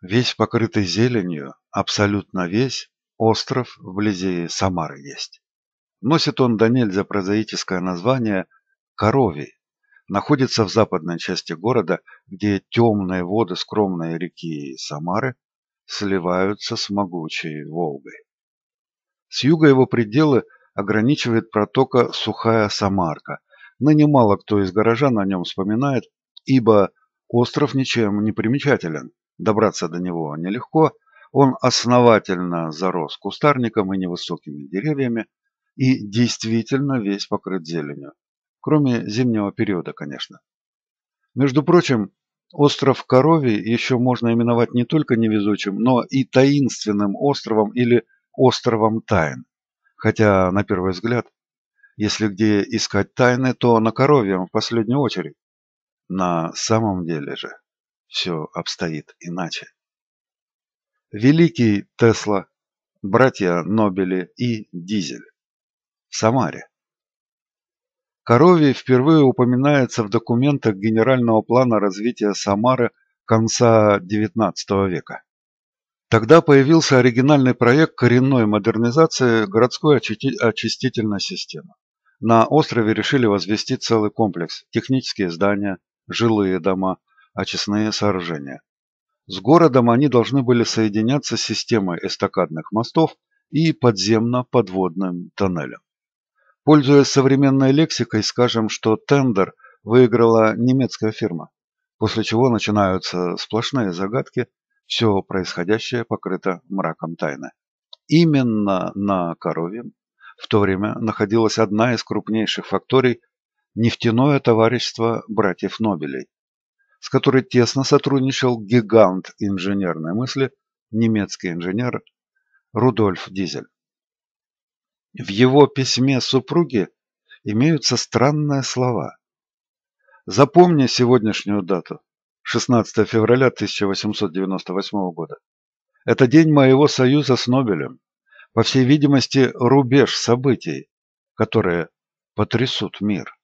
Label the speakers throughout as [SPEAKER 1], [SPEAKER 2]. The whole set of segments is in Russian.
[SPEAKER 1] Весь покрытый зеленью, абсолютно весь, остров вблизи Самары есть. Носит он до нельзя прозаическое название Коровий. Находится в западной части города, где темные воды скромной реки Самары сливаются с могучей Волгой. С юга его пределы ограничивает протока Сухая Самарка. Ныне мало кто из горожан о нем вспоминает, ибо остров ничем не примечателен. Добраться до него нелегко, он основательно зарос кустарником и невысокими деревьями и действительно весь покрыт зеленью. Кроме зимнего периода, конечно. Между прочим, остров Коровий еще можно именовать не только невезучим, но и таинственным островом или островом тайн. Хотя, на первый взгляд, если где искать тайны, то на Коровьем в последнюю очередь. На самом деле же все обстоит иначе. Великий Тесла, братья Нобели и Дизель Самаре. Коровий впервые упоминается в документах Генерального плана развития Самары конца XIX века. Тогда появился оригинальный проект коренной модернизации городской очистительной системы. На острове решили возвести целый комплекс – технические здания, жилые дома, очистные а сооружения. С городом они должны были соединяться с системой эстакадных мостов и подземно-подводным тоннелем. Пользуясь современной лексикой, скажем, что тендер выиграла немецкая фирма, после чего начинаются сплошные загадки, все происходящее покрыто мраком тайны. Именно на Коровьем в то время находилась одна из крупнейших факторий нефтяное товарищество братьев Нобелей, с которой тесно сотрудничал гигант инженерной мысли, немецкий инженер Рудольф Дизель. В его письме супруге имеются странные слова. Запомни сегодняшнюю дату, 16 февраля 1898 года. Это день моего союза с Нобелем, по всей видимости, рубеж событий, которые потрясут мир.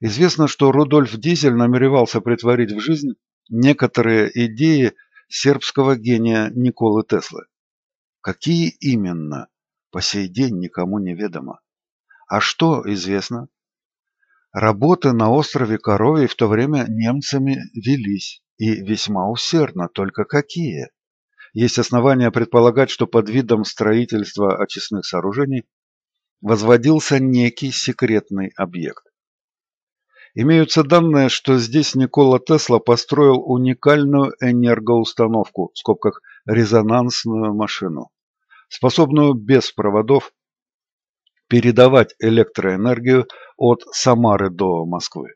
[SPEAKER 1] Известно, что Рудольф Дизель намеревался притворить в жизнь некоторые идеи сербского гения Николы Теслы. Какие именно, по сей день никому не ведомо. А что известно? Работы на острове Коровий в то время немцами велись, и весьма усердно, только какие? Есть основания предполагать, что под видом строительства очистных сооружений возводился некий секретный объект. Имеются данные, что здесь Никола Тесла построил уникальную энергоустановку, в скобках резонансную машину, способную без проводов передавать электроэнергию от Самары до Москвы.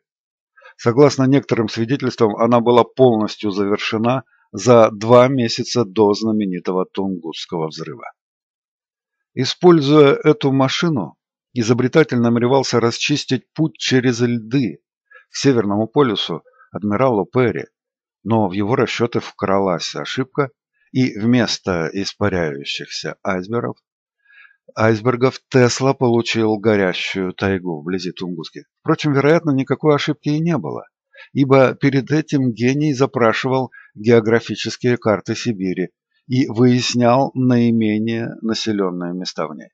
[SPEAKER 1] Согласно некоторым свидетельствам, она была полностью завершена за два месяца до знаменитого Тунгусского взрыва. Используя эту машину, изобретатель намеревался расчистить путь через льды к Северному полюсу адмиралу Перри, но в его расчеты вкралась ошибка, и вместо испаряющихся айсбергов, айсбергов Тесла получил горящую тайгу вблизи Тунгуски. Впрочем, вероятно, никакой ошибки и не было, ибо перед этим гений запрашивал географические карты Сибири и выяснял наименее населенные места в ней.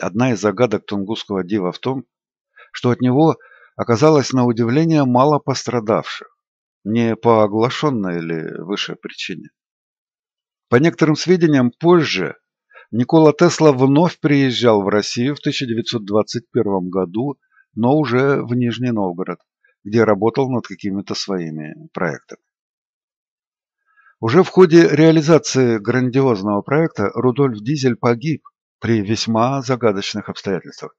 [SPEAKER 1] Одна из загадок тунгусского дива в том, что от него оказалось на удивление мало пострадавших, не по оглашенной или высшей причине. По некоторым сведениям, позже Никола Тесла вновь приезжал в Россию в 1921 году, но уже в Нижний Новгород, где работал над какими-то своими проектами. Уже в ходе реализации грандиозного проекта Рудольф Дизель погиб при весьма загадочных обстоятельствах.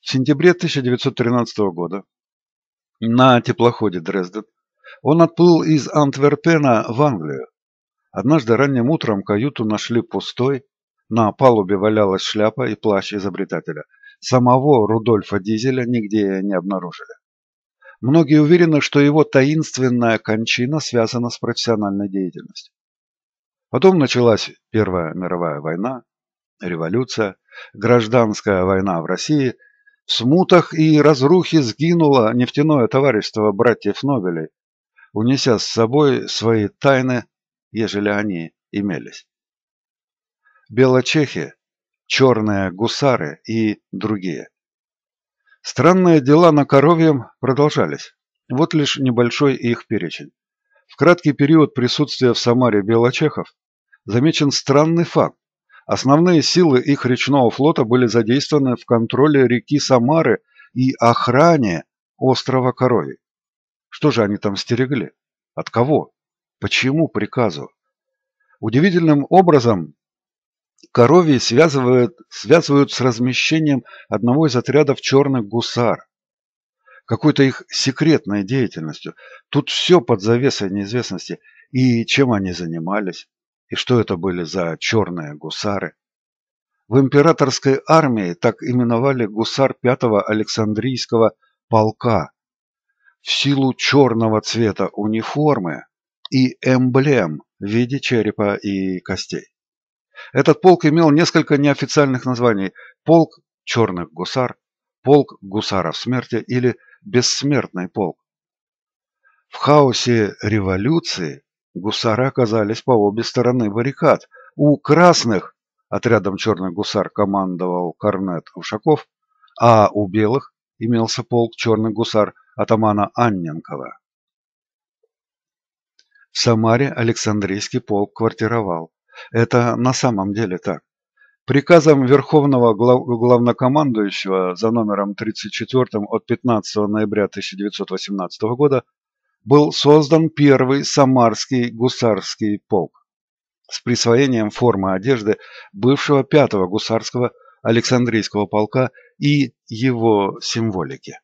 [SPEAKER 1] В сентябре 1913 года на теплоходе Дрезден, он отплыл из Антверпена в Англию. Однажды ранним утром каюту нашли пустой, на палубе валялась шляпа и плащ изобретателя. Самого Рудольфа Дизеля нигде не обнаружили. Многие уверены, что его таинственная кончина связана с профессиональной деятельностью. Потом началась Первая мировая война, революция, гражданская война в России – в смутах и разрухе сгинуло нефтяное товарищество братьев Нобелей, унеся с собой свои тайны, ежели они имелись. Белочехи, черные гусары и другие. Странные дела на коровьем продолжались. Вот лишь небольшой их перечень. В краткий период присутствия в Самаре белочехов замечен странный факт. Основные силы их речного флота были задействованы в контроле реки Самары и охране острова Корови. Что же они там стерегли? От кого? Почему приказу? Удивительным образом Корови связывают, связывают с размещением одного из отрядов черных гусар. Какой-то их секретной деятельностью. Тут все под завесой неизвестности. И чем они занимались? И что это были за черные гусары? В императорской армии так именовали гусар пятого Александрийского полка. В силу черного цвета униформы и эмблем в виде черепа и костей. Этот полк имел несколько неофициальных названий. Полк черных гусар, полк гусаров смерти или бессмертный полк. В хаосе революции Гусары оказались по обе стороны баррикад. У красных отрядом черных гусар командовал Корнет Ушаков, а у белых имелся полк черных гусар атамана Анненкова. В Самаре Александрийский полк квартировал. Это на самом деле так. Приказом Верховного глав... Главнокомандующего за номером 34 от 15 ноября 1918 года был создан первый Самарский гусарский полк с присвоением формы одежды бывшего 5-го гусарского Александрийского полка и его символики.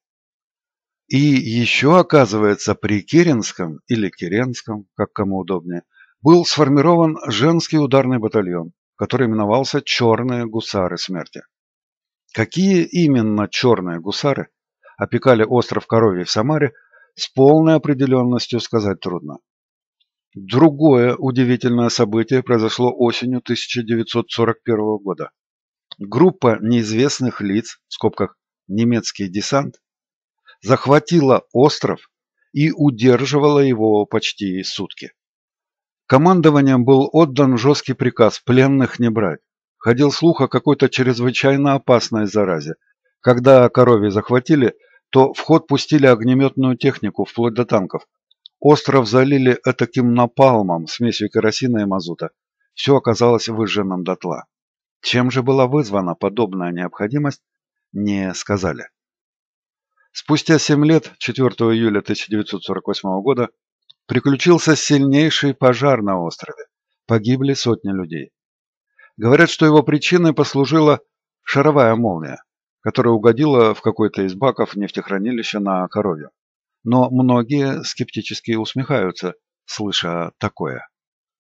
[SPEAKER 1] И еще, оказывается, при Керенском или Керенском, как кому удобнее, был сформирован женский ударный батальон, который именовался «Черные гусары смерти». Какие именно черные гусары опекали остров коровьи в Самаре – с полной определенностью сказать трудно. Другое удивительное событие произошло осенью 1941 года. Группа неизвестных лиц, в скобках немецкий десант, захватила остров и удерживала его почти сутки. Командованием был отдан жесткий приказ пленных не брать. Ходил слух о какой-то чрезвычайно опасной заразе. Когда корове захватили, то в ход пустили огнеметную технику, вплоть до танков. Остров залили этаким напалмом, смесью керосина и мазута. Все оказалось выжженным дотла. Чем же была вызвана подобная необходимость, не сказали. Спустя 7 лет, 4 июля 1948 года, приключился сильнейший пожар на острове. Погибли сотни людей. Говорят, что его причиной послужила шаровая молния которая угодила в какой-то из баков нефтехранилища на Коровье, Но многие скептически усмехаются, слыша такое.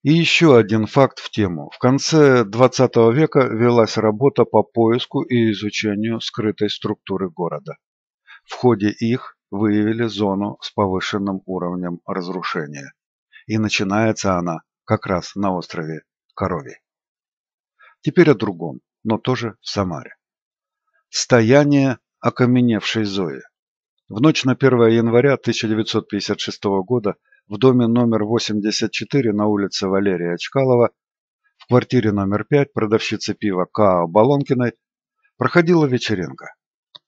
[SPEAKER 1] И еще один факт в тему. В конце 20 века велась работа по поиску и изучению скрытой структуры города. В ходе их выявили зону с повышенным уровнем разрушения. И начинается она как раз на острове Корови. Теперь о другом, но тоже в Самаре. Стояние окаменевшей Зои. В ночь на 1 января 1956 года в доме номер 84 на улице Валерия Очкалова в квартире номер 5 продавщицы пива К. А Балонкиной проходила вечеринка.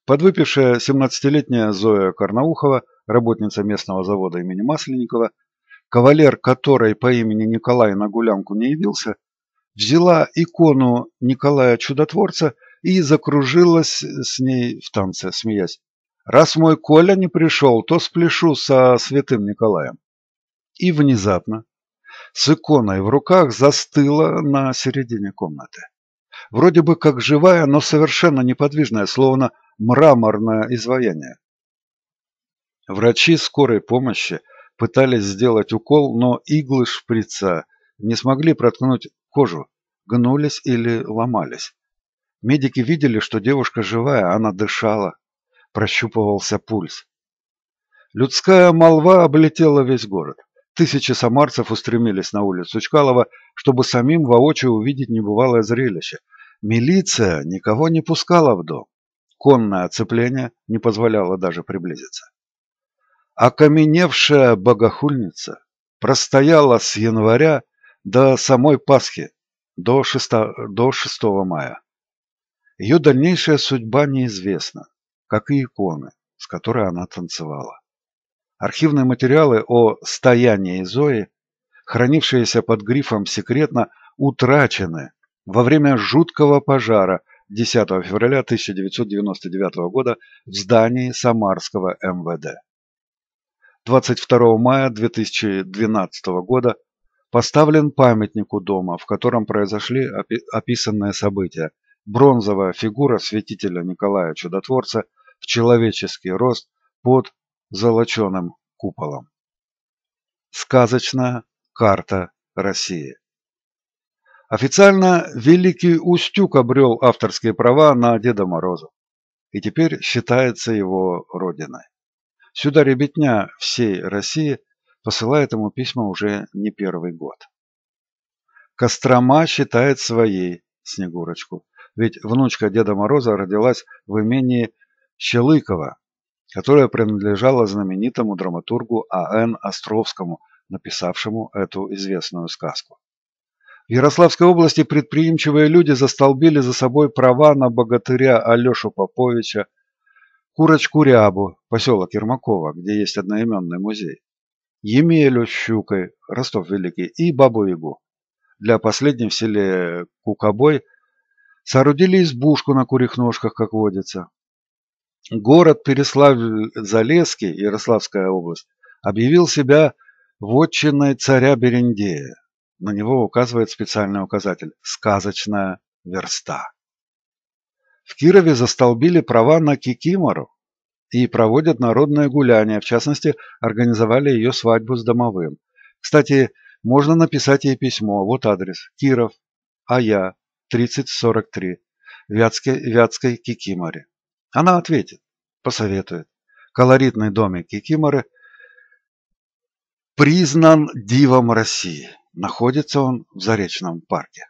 [SPEAKER 1] Подвыпившая 17-летняя Зоя Карнаухова, работница местного завода имени Масленникова, кавалер которой по имени Николай на гулянку не явился, взяла икону Николая Чудотворца – и закружилась с ней в танце, смеясь. «Раз мой Коля не пришел, то спляшу со святым Николаем». И внезапно с иконой в руках застыла на середине комнаты. Вроде бы как живая, но совершенно неподвижная, словно мраморное изваяние. Врачи скорой помощи пытались сделать укол, но иглы шприца не смогли проткнуть кожу, гнулись или ломались. Медики видели, что девушка живая, она дышала. Прощупывался пульс. Людская молва облетела весь город. Тысячи самарцев устремились на улицу Чкалова, чтобы самим воочию увидеть небывалое зрелище. Милиция никого не пускала в дом. Конное оцепление не позволяло даже приблизиться. Окаменевшая богохульница простояла с января до самой Пасхи, до 6, до 6 мая. Ее дальнейшая судьба неизвестна, как и иконы, с которой она танцевала. Архивные материалы о «Стоянии Зои», хранившиеся под грифом «Секретно», утрачены во время жуткого пожара 10 февраля 1999 года в здании Самарского МВД. 22 мая 2012 года поставлен памятнику дома, в котором произошли описанные события – бронзовая фигура святителя Николая Чудотворца в человеческий рост под золоченым куполом. Сказочная карта России. Официально Великий Устюк обрел авторские права на Деда Мороза и теперь считается его родиной. Сюда ребятня всей России посылает ему письма уже не первый год. Кострома считает своей Снегурочку, ведь внучка Деда Мороза родилась в имении Щелыкова, которое принадлежало знаменитому драматургу А.Н. Островскому, написавшему эту известную сказку. В Ярославской области предприимчивые люди застолбили за собой права на богатыря Алешу Поповича, Курочку Рябу, поселок Ермакова, где есть одноименный музей, Емелю Щукой, Ростов-Великий и Бабу-Ягу. Для последней в селе Кукобой – Соорудили избушку на курьих ножках, как водится. Город Переславль-Залесский, Ярославская область, объявил себя вотчиной царя Берендея. На него указывает специальный указатель – сказочная верста. В Кирове застолбили права на Кикимору и проводят народное гуляние, в частности, организовали ее свадьбу с домовым. Кстати, можно написать ей письмо, вот адрес – Киров, а я 3043 Вятской, Вятской кикиморе Она ответит, посоветует. Колоритный домик Кикиморы признан дивом России. Находится он в Заречном парке.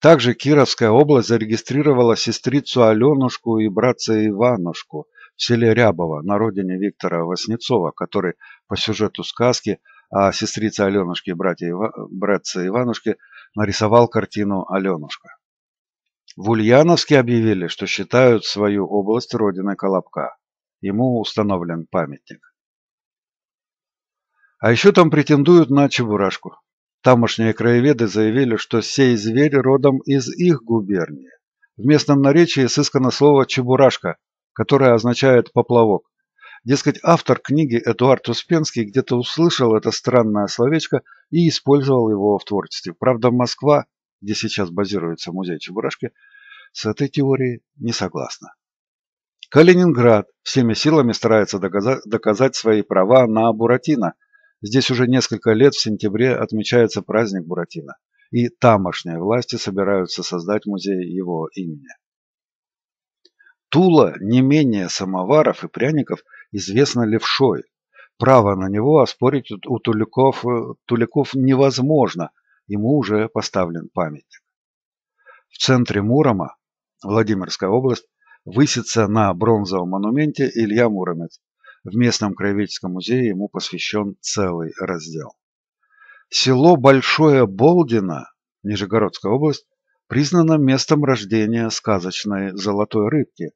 [SPEAKER 1] Также Кировская область зарегистрировала сестрицу Аленушку и братца Иванушку в селе Рябово на родине Виктора Васнецова, который по сюжету сказки – а сестрица Аленушки, братья Ива... Иванушки, нарисовал картину Алёнушка. В Ульяновске объявили, что считают свою область родиной Колобка. Ему установлен памятник. А ещё там претендуют на Чебурашку. Тамошние краеведы заявили, что сей зверь родом из их губернии. В местном наречии сыскано слово «чебурашка», которое означает «поплавок». Дескать, автор книги Эдуард Успенский где-то услышал это странное словечко и использовал его в творчестве. Правда, Москва, где сейчас базируется музей Чебурашки, с этой теорией не согласна. Калининград всеми силами старается доказать, свои права на Буратино. Здесь уже несколько лет в сентябре отмечается праздник Буратино, и тамошние власти собираются создать музей его имени. Тула не менее самоваров и пряников – известно левшой. Право на него оспорить у Туликов, э, Туликов невозможно, ему уже поставлен памятник. В центре Мурома, Владимирская область, высится на бронзовом монументе Илья Муромец. В местном краеведческом музее ему посвящен целый раздел. Село Большое Болдино, Нижегородская область, признано местом рождения сказочной золотой рыбки.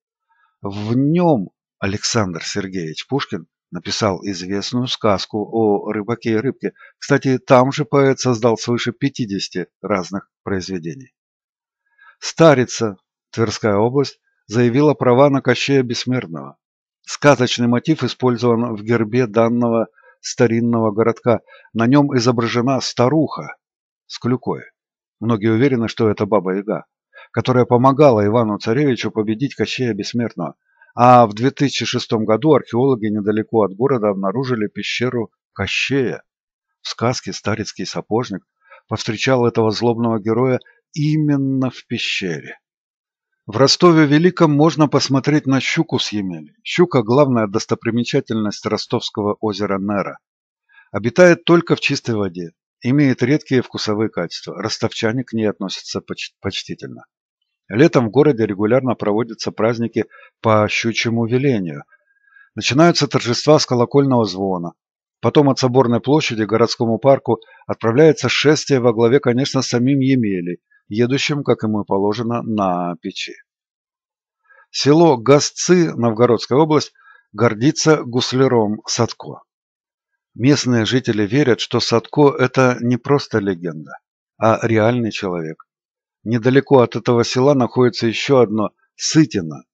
[SPEAKER 1] В нем Александр Сергеевич Пушкин написал известную сказку о рыбаке и рыбке. Кстати, там же поэт создал свыше 50 разных произведений. Старица, Тверская область, заявила права на Кощея Бессмертного. Сказочный мотив использован в гербе данного старинного городка. На нем изображена старуха с клюкой. Многие уверены, что это Баба-Яга, которая помогала Ивану Царевичу победить Кощея Бессмертного – а в 2006 году археологи недалеко от города обнаружили пещеру Кощея. В сказке «Старецкий сапожник» повстречал этого злобного героя именно в пещере. В Ростове-Великом можно посмотреть на щуку с Емели. Щука – главная достопримечательность ростовского озера Нера. Обитает только в чистой воде, имеет редкие вкусовые качества. Ростовчане к ней относятся почтительно. Летом в городе регулярно проводятся праздники по щучьему велению. Начинаются торжества с колокольного звона. Потом от Соборной площади к городскому парку отправляется шествие во главе, конечно, с самим Емели, едущим, как ему положено, на печи. Село Гасцы, Новгородская область, гордится гусляром Садко. Местные жители верят, что Садко – это не просто легенда, а реальный человек – Недалеко от этого села находится еще одно – Сытино.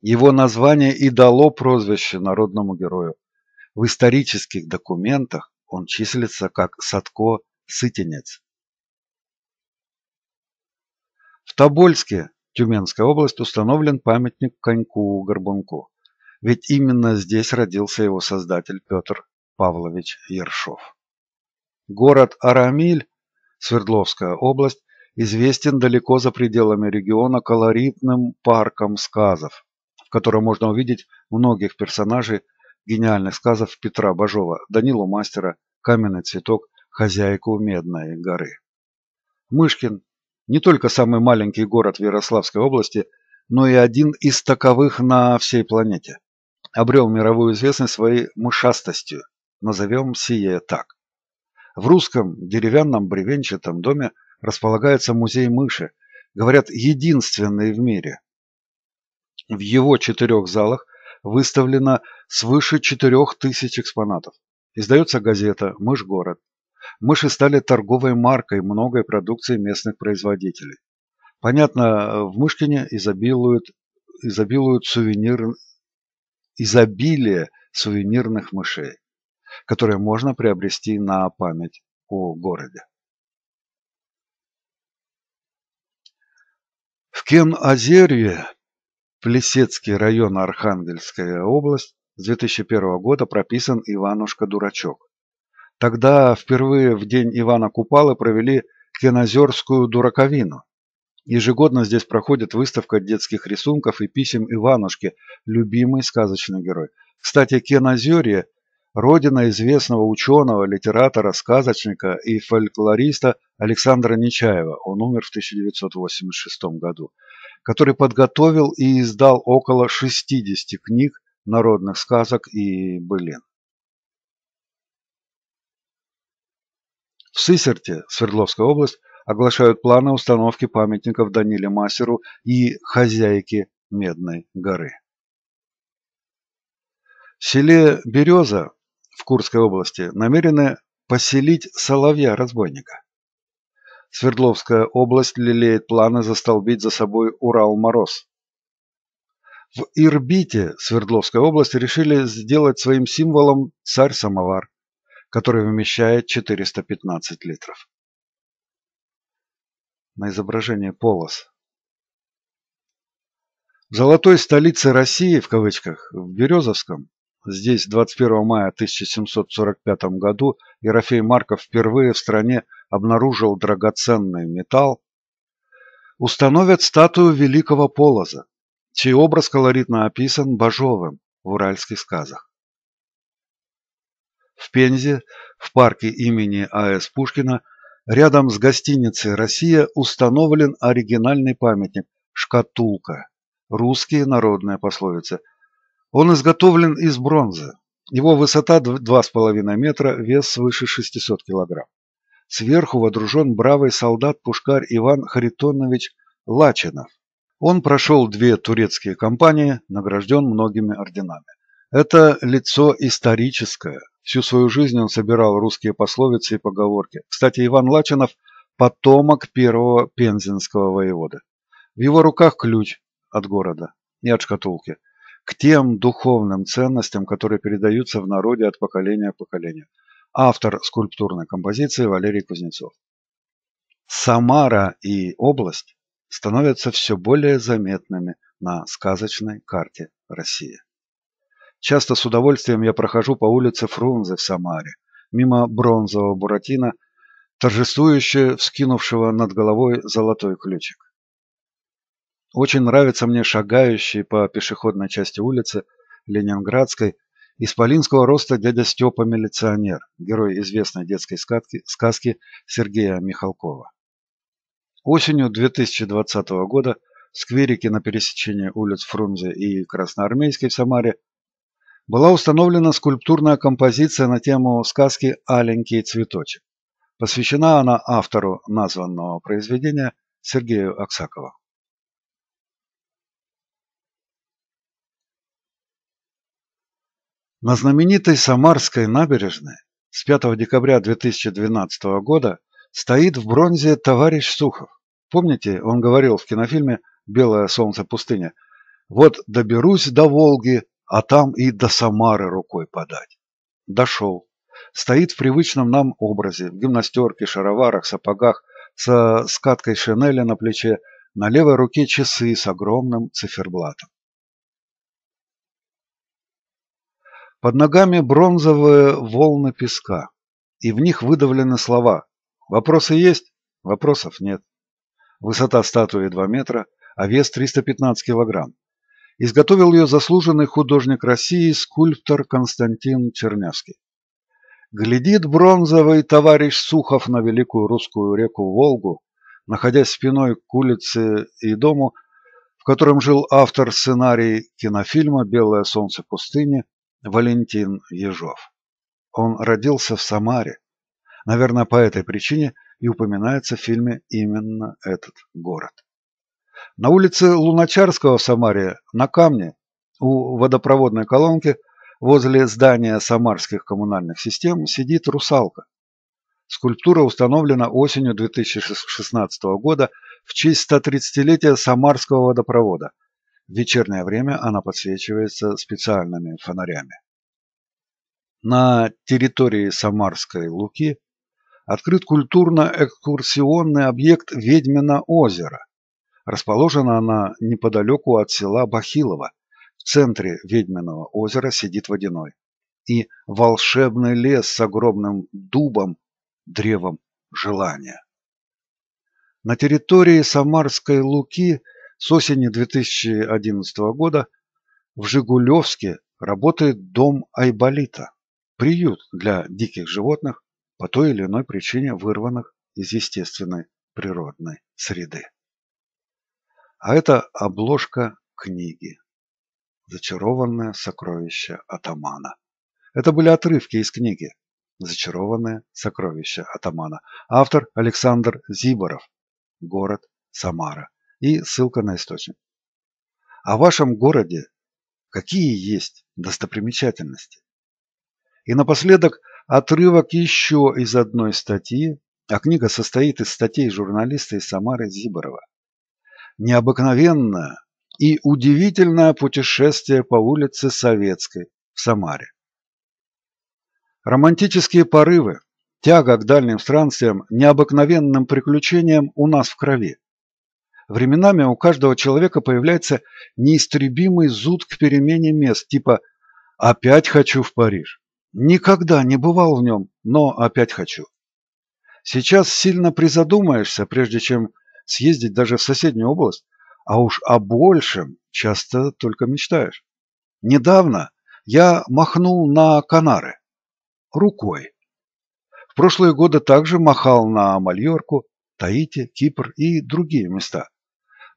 [SPEAKER 1] Его название и дало прозвище народному герою. В исторических документах он числится как садко Сытинец. В Тобольске, Тюменская область, установлен памятник коньку-горбунку. Ведь именно здесь родился его создатель Петр Павлович Ершов. Город Арамиль, Свердловская область, известен далеко за пределами региона колоритным парком сказов, в котором можно увидеть многих персонажей гениальных сказов Петра Бажова, Данилу Мастера, Каменный цветок, Хозяйку Медной горы. Мышкин – не только самый маленький город в Ярославской области, но и один из таковых на всей планете. Обрел мировую известность своей мышастостью, назовем сие так. В русском деревянном бревенчатом доме – располагается музей мыши, говорят, единственный в мире. В его четырех залах выставлено свыше четырех тысяч экспонатов. Издается газета «Мышь-город». Мыши стали торговой маркой многой продукции местных производителей. Понятно, в Мышкине изобилуют, изобилуют сувенир, изобилие сувенирных мышей, которые можно приобрести на память о городе. В Кен-Озерье, Плесецкий район Архангельская область, с 2001 года прописан Иванушка-дурачок. Тогда впервые в день Ивана Купалы провели Кенозерскую дураковину. Ежегодно здесь проходит выставка детских рисунков и писем Иванушке, любимый сказочный герой. Кстати, Кенозерье родина известного ученого, литератора, сказочника и фольклориста Александра Нечаева, он умер в 1986 году, который подготовил и издал около 60 книг народных сказок и былин. В Сысерте, Свердловская область, оглашают планы установки памятников Даниле Масеру и хозяйке Медной горы. В селе Береза Курской области намерены поселить соловья-разбойника. Свердловская область лелеет планы застолбить за собой Урал-Мороз. В Ирбите Свердловской области решили сделать своим символом царь-самовар, который вмещает 415 литров. На изображение полос. В золотой столице России, в кавычках, в Березовском, Здесь 21 мая 1745 году Ерофей Марков впервые в стране обнаружил драгоценный металл, установят статую великого Полоза, чей образ колоритно описан Бажовым в уральских сказах. В Пензе, в парке имени А.С. Пушкина, рядом с гостиницей «Россия» установлен оригинальный памятник «Шкатулка». Русские народные пословицы – он изготовлен из бронзы. Его высота 2,5 метра, вес свыше 600 килограмм. Сверху водружен бравый солдат-пушкарь Иван Харитонович Лачинов. Он прошел две турецкие кампании, награжден многими орденами. Это лицо историческое. Всю свою жизнь он собирал русские пословицы и поговорки. Кстати, Иван Лачинов – потомок первого пензенского воевода. В его руках ключ от города не от шкатулки – к тем духовным ценностям, которые передаются в народе от поколения к поколению. Автор скульптурной композиции Валерий Кузнецов. Самара и область становятся все более заметными на сказочной карте России. Часто с удовольствием я прохожу по улице Фрунзе в Самаре, мимо бронзового Буратино, торжествующе вскинувшего над головой золотой ключик. Очень нравится мне шагающий по пешеходной части улицы Ленинградской исполинского роста дядя Степа милиционер, герой известной детской сказки, сказки Сергея Михалкова. Осенью 2020 года в скверике на пересечении улиц Фрунзе и Красноармейской в Самаре была установлена скульптурная композиция на тему сказки «Аленький цветочек». Посвящена она автору названного произведения Сергею Аксакову. На знаменитой Самарской набережной с 5 декабря 2012 года стоит в бронзе товарищ Сухов. Помните, он говорил в кинофильме «Белое солнце пустыни» «Вот доберусь до Волги, а там и до Самары рукой подать». Дошел. Стоит в привычном нам образе, в гимнастерке, шароварах, сапогах, со скаткой шинели на плече, на левой руке часы с огромным циферблатом. Под ногами бронзовые волны песка, и в них выдавлены слова. Вопросы есть? Вопросов нет. Высота статуи 2 метра, а вес 315 килограмм. Изготовил ее заслуженный художник России, скульптор Константин Чернявский. Глядит бронзовый товарищ Сухов на великую русскую реку Волгу, находясь спиной к улице и дому, в котором жил автор сценарий кинофильма «Белое солнце пустыни» Валентин Ежов. Он родился в Самаре. Наверное, по этой причине и упоминается в фильме именно этот город. На улице Луначарского в Самаре, на камне, у водопроводной колонки, возле здания самарских коммунальных систем, сидит русалка. Скульптура установлена осенью 2016 года в честь 130-летия Самарского водопровода – в вечернее время она подсвечивается специальными фонарями. На территории Самарской Луки открыт культурно-экскурсионный объект Ведьмино озеро. Расположена она неподалеку от села Бахилово. В центре Ведьминого озера сидит водяной. И волшебный лес с огромным дубом, древом желания. На территории Самарской Луки – с осени 2011 года в Жигулевске работает дом Айболита, приют для диких животных, по той или иной причине вырванных из естественной природной среды. А это обложка книги «Зачарованное сокровище атамана». Это были отрывки из книги «Зачарованное сокровище атамана». Автор Александр Зиборов. Город Самара и ссылка на источник. А в вашем городе какие есть достопримечательности? И напоследок отрывок еще из одной статьи, а книга состоит из статей журналиста из Самары Зиборова. Необыкновенное и удивительное путешествие по улице Советской в Самаре. Романтические порывы, тяга к дальним странствиям, необыкновенным приключениям у нас в крови. Временами у каждого человека появляется неистребимый зуд к перемене мест, типа «опять хочу в Париж». Никогда не бывал в нем, но опять хочу. Сейчас сильно призадумаешься, прежде чем съездить даже в соседнюю область, а уж о большем часто только мечтаешь. Недавно я махнул на Канары рукой. В прошлые годы также махал на Мальорку, Таити, Кипр и другие места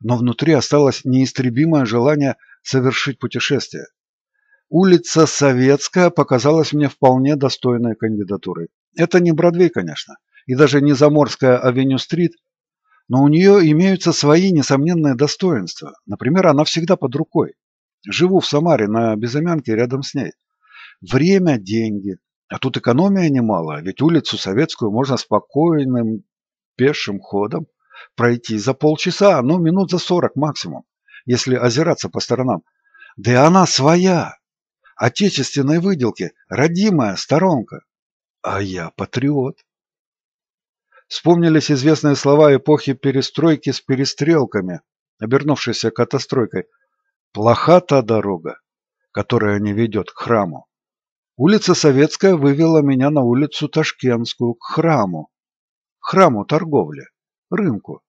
[SPEAKER 1] но внутри осталось неистребимое желание совершить путешествие. Улица Советская показалась мне вполне достойной кандидатурой. Это не Бродвей, конечно, и даже не Заморская авеню-стрит, но у нее имеются свои несомненные достоинства. Например, она всегда под рукой. Живу в Самаре на Безымянке рядом с ней. Время – деньги. А тут экономия немало, ведь улицу Советскую можно спокойным пешим ходом пройти за полчаса, ну, минут за сорок максимум, если озираться по сторонам. Да и она своя, отечественной выделки, родимая сторонка. А я патриот. Вспомнились известные слова эпохи перестройки с перестрелками, обернувшейся катастройкой. Плоха та дорога, которая не ведет к храму. Улица Советская вывела меня на улицу Ташкентскую, к храму. храму торговли рынку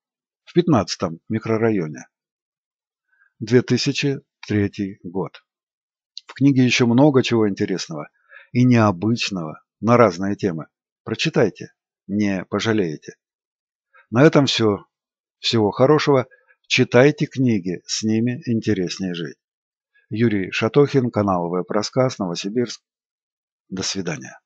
[SPEAKER 1] в 15-м микрорайоне. 2003 год. В книге еще много чего интересного и необычного на разные темы. Прочитайте, не пожалеете. На этом все. Всего хорошего. Читайте книги, с ними интереснее жить. Юрий Шатохин, канал Веб-Рассказ, Новосибирск. До свидания.